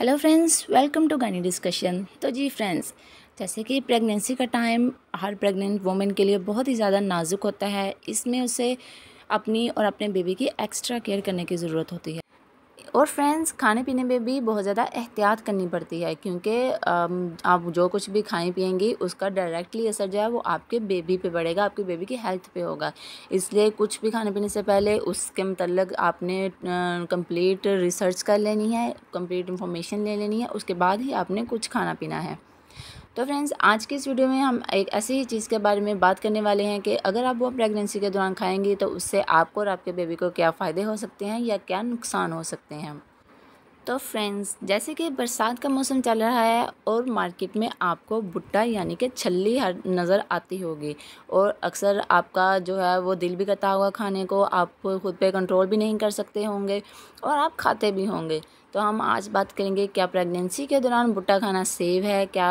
hello friends welcome to गानी discussion तो जी फ्रेंड्स जैसे कि प्रेगनेंसी का टाइम हर प्रेग्नेंट वोमेन के लिए बहुत ही ज़्यादा नाजुक होता है इसमें उसे अपनी और अपने बेबी की एक्स्ट्रा केयर करने की ज़रूरत होती है और फ्रेंड्स खाने पीने में भी बहुत ज़्यादा एहतियात करनी पड़ती है क्योंकि आप जो कुछ भी खाएं पियेंगी उसका डायरेक्टली असर जो है वो आपके बेबी पे पड़ेगा आपके बेबी की हेल्थ पे होगा इसलिए कुछ भी खाने पीने से पहले उसके मतलब आपने कंप्लीट रिसर्च कर लेनी है कंप्लीट इंफॉर्मेशन ले लेनी है उसके बाद ही आपने कुछ खाना पीना है तो फ्रेंड्स आज की इस वीडियो में हम एक ऐसी ही चीज़ के बारे में बात करने वाले हैं कि अगर आप वो प्रेगनेंसी के दौरान खाएंगे तो उससे आपको और आपके बेबी को क्या फ़ायदे हो सकते हैं या क्या नुकसान हो सकते हैं तो फ्रेंड्स जैसे कि बरसात का मौसम चल रहा है और मार्केट में आपको भुट्टा यानी कि छल्ली हर नज़र आती होगी और अक्सर आपका जो है वो दिल भी करता होगा खाने को आप खुद पे कंट्रोल भी नहीं कर सकते होंगे और आप खाते भी होंगे तो हम आज बात करेंगे क्या प्रेगनेंसी के दौरान भुट्टा खाना सेव है क्या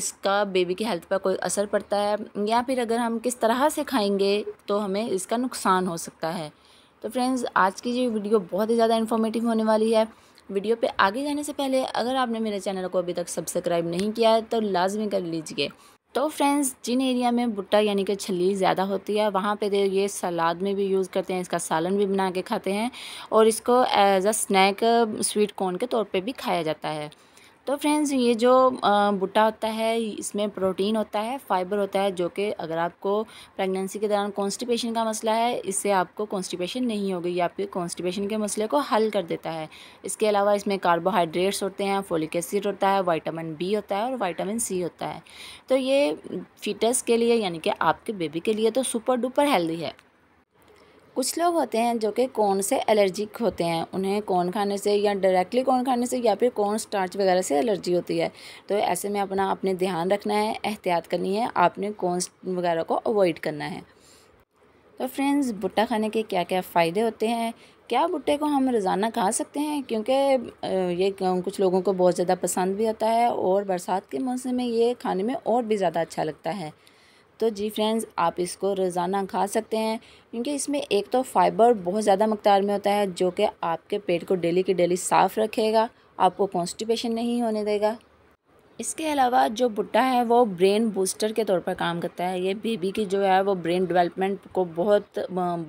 इसका बेबी की हेल्थ पर कोई असर पड़ता है या फिर अगर हम किस तरह से खाएँगे तो हमें इसका नुकसान हो सकता है तो फ्रेंड्स आज की ये वीडियो बहुत ही ज़्यादा इन्फॉर्मेटिव होने वाली है वीडियो पे आगे जाने से पहले अगर आपने मेरे चैनल को अभी तक सब्सक्राइब नहीं किया है तो लाजमी कर लीजिए तो फ्रेंड्स जिन एरिया में भुट्टा यानी कि छली ज़्यादा होती है वहाँ पे दे ये सलाद में भी यूज़ करते हैं इसका सालन भी बना के खाते हैं और इसको as a snack sweet corn के तौर पे भी खाया जाता है तो फ्रेंड्स ये जो भुट्टा होता है इसमें प्रोटीन होता है फाइबर होता है जो कि अगर आपको प्रेगनेंसी के दौरान कॉन्स्टिपेशन का मसला है इससे आपको कॉन्स्टिपेशन नहीं होगी ये आपके कॉन्स्टिपेशन के मसले को हल कर देता है इसके अलावा इसमें कार्बोहाइड्रेट्स होते हैं फोलिक एसिड होता है वाइटामिन बी होता है और वाइटामिन सी होता है तो ये फिटस के लिए यानी कि आपके बेबी के लिए तो सुपर डुपर हेल्दी है कुछ लोग होते हैं जो कि कॉर्न से एलर्जिक होते हैं उन्हें कॉर्न खाने से या डायरेक्टली कॉर्न खाने से या फिर कॉर्न स्टार्च वगैरह से एलर्जी होती है तो ऐसे में अपना अपने ध्यान रखना है एहतियात करनी है आपने कॉर्न वगैरह को अवॉइड करना है तो फ्रेंड्स भुट्टा खाने के क्या क्या फ़ायदे होते हैं क्या भुट्टे को हम रोज़ाना खा सकते हैं क्योंकि ये कुछ लोगों को बहुत ज़्यादा पसंद भी होता है और बरसात के मौसम में ये खाने में और भी ज़्यादा अच्छा लगता है तो जी फ्रेंड्स आप इसको रोज़ाना खा सकते हैं क्योंकि इसमें एक तो फाइबर बहुत ज़्यादा मकदार में होता है जो कि आपके पेट को डेली के डेली साफ़ रखेगा आपको कॉन्स्टिपेशन नहीं होने देगा इसके अलावा जो बुट्टा है वो ब्रेन बूस्टर के तौर पर काम करता है ये बेबी की जो है वो ब्रेन डेवलपमेंट को बहुत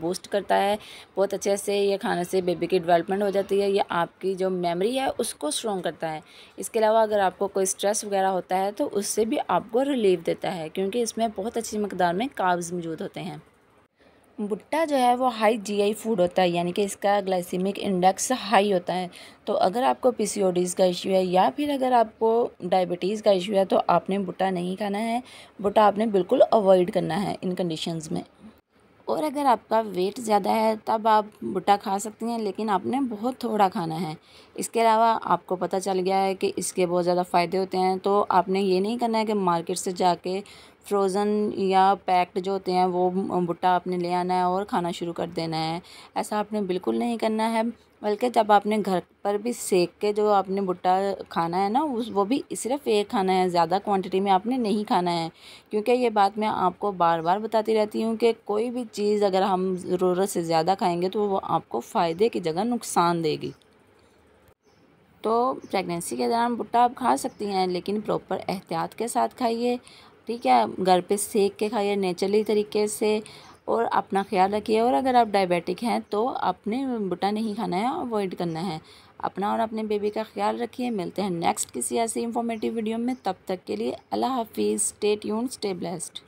बूस्ट करता है बहुत अच्छे से ये खाने से बेबी की डेवलपमेंट हो जाती है ये आपकी जो मेमोरी है उसको स्ट्रॉन्ग करता है इसके अलावा अगर आपको कोई स्ट्रेस वगैरह होता है तो उससे भी आपको रिलीफ देता है क्योंकि इसमें बहुत अच्छी मकदार में काब्ज़ मौजूद होते हैं भुट्टा जो है वो हाई जीआई फूड होता है यानी कि इसका ग्लाइसिमिक इंडेक्स हाई होता है तो अगर आपको पीसीओडीज़ का इश्यू है या फिर अगर आपको डायबिटीज़ का इश्यू है तो आपने भुट्टा नहीं खाना है भुट्टा आपने बिल्कुल अवॉइड करना है इन कंडीशंस में और अगर आपका वेट ज़्यादा है तब आप भुट्टा खा सकती हैं लेकिन आपने बहुत थोड़ा खाना है इसके अलावा आपको पता चल गया है कि इसके बहुत ज़्यादा फ़ायदे होते हैं तो आपने ये नहीं करना है कि मार्केट से जाके फ्रोज़न या पैक्ड जो होते हैं वो भुट्टा आपने ले आना है और खाना शुरू कर देना है ऐसा आपने बिल्कुल नहीं करना है बल्कि जब आपने घर पर भी सेक के जो आपने भुट्टा खाना है ना उस वो भी सिर्फ एक खाना है ज़्यादा क्वांटिटी में आपने नहीं खाना है क्योंकि ये बात मैं आपको बार बार बताती रहती हूँ कि कोई भी चीज़ अगर हम ज़रूरत से ज़्यादा खाएँगे तो वो आपको फ़ायदे की जगह नुकसान देगी तो प्रेगनेंसी के दौरान भुट्टा आप खा सकती हैं लेकिन प्रॉपर एहतियात के साथ खाइए ठीक है घर पे सेक के खाइए नेचुरली तरीके से और अपना ख्याल रखिए और अगर आप डायबिटिक हैं तो अपने बुटा नहीं खाना है अवॉइड करना है अपना और अपने बेबी का ख्याल रखिए मिलते हैं नेक्स्ट किसी ऐसी इन्फॉर्मेटिव वीडियो में तब तक के लिए अल्लाह हाफिज़ स्टे यून स्टे ब्लेस्ड